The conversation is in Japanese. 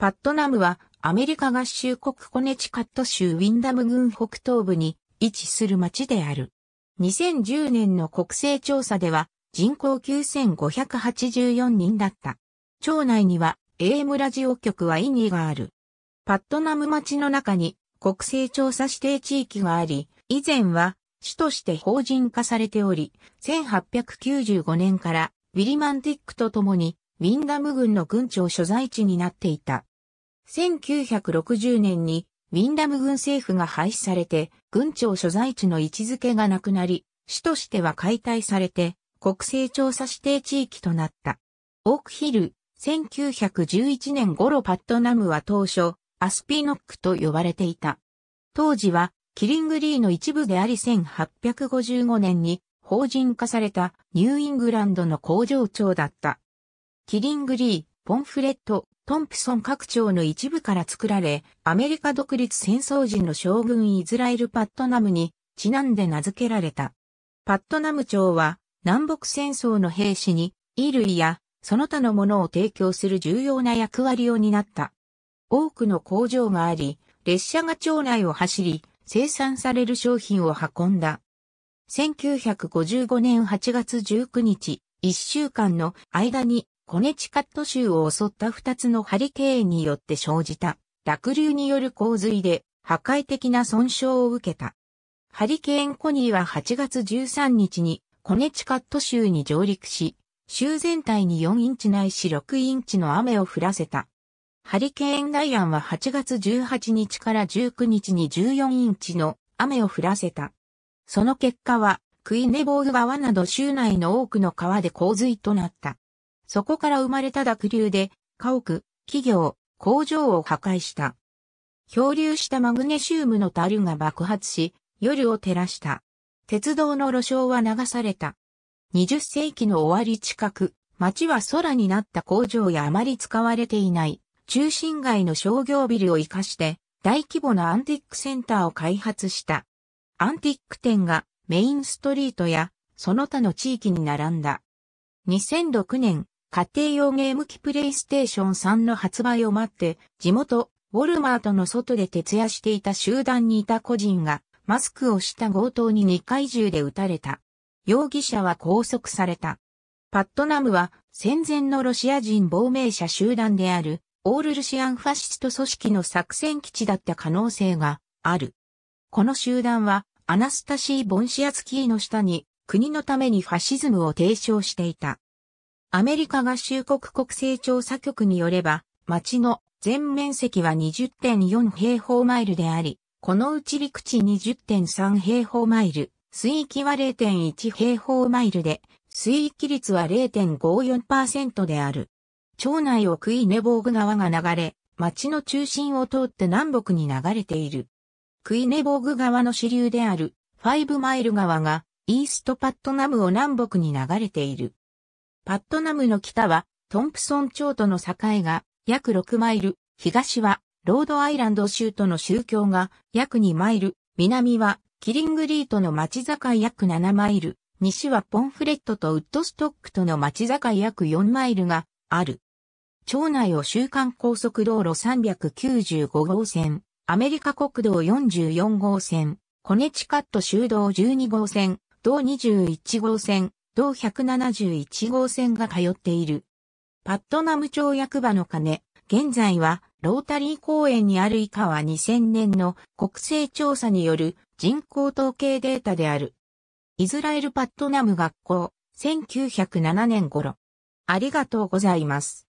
パットナムはアメリカ合衆国コネチカット州ウィンダム郡北東部に位置する町である。2010年の国勢調査では人口9584人だった。町内には AM ラジオ局は意義がある。パットナム町の中に国勢調査指定地域があり、以前は市として法人化されており、1895年からウィリマンティックと共にウィンダム郡の郡庁所在地になっていた。1960年にウィンダム軍政府が廃止されて、軍庁所在地の位置づけがなくなり、市としては解体されて、国勢調査指定地域となった。オークヒル、1911年頃パットナムは当初、アスピノックと呼ばれていた。当時は、キリングリーの一部であり1855年に法人化されたニューイングランドの工場長だった。キリングリー、ポンフレット、トンプソン各町の一部から作られ、アメリカ独立戦争時の将軍イズラエル・パットナムにちなんで名付けられた。パットナム町は南北戦争の兵士に衣類やその他のものを提供する重要な役割を担った。多くの工場があり、列車が町内を走り、生産される商品を運んだ。1955年8月19日、1週間の間にコネチカット州を襲った2つのハリケーンによって生じた濁流による洪水で破壊的な損傷を受けた。ハリケーンコニーは8月13日にコネチカット州に上陸し、州全体に4インチないし6インチの雨を降らせた。ハリケーンダイアンは8月18日から19日に14インチの雨を降らせた。その結果は、クイネボー川など州内の多くの川で洪水となった。そこから生まれた濁流で、家屋、企業、工場を破壊した。漂流したマグネシウムの樽が爆発し、夜を照らした。鉄道の路障は流された。20世紀の終わり近く、街は空になった工場やあまり使われていない中心街の商業ビルを活かして大規模なアンティックセンターを開発した。アンティック店がメインストリートやその他の地域に並んだ。2006年、家庭用ゲーム機プレイステーション3の発売を待って、地元、ウォルマートの外で徹夜していた集団にいた個人が、マスクをした強盗に2回銃で撃たれた。容疑者は拘束された。パットナムは戦前のロシア人亡命者集団であるオールルシアンファシスト組織の作戦基地だった可能性がある。この集団はアナスタシー・ボンシアツキーの下に国のためにファシズムを提唱していた。アメリカ合衆国国勢調査局によれば、町の全面積は20.4平方マイルであり、このうち陸地20.3平方マイル、水域は0.1平方マイルで、水域率は0.54%である。町内をクイネボーグ川が流れ、町の中心を通って南北に流れている。クイネボーグ川の支流である、ファイブマイル川が、イーストパットナムを南北に流れている。パットナムの北はトンプソン町との境が約6マイル、東はロードアイランド州との宗教が約2マイル、南はキリングリートの町境約7マイル、西はポンフレットとウッドストックとの町境約4マイルがある。町内を週間高速道路395号線、アメリカ国道44号線、コネチカット州道12号線、道21号線、同171号線が通っている。パットナム町役場の鐘、現在はロータリー公園にある以下は2000年の国勢調査による人口統計データである。イズラエルパットナム学校、1907年頃。ありがとうございます。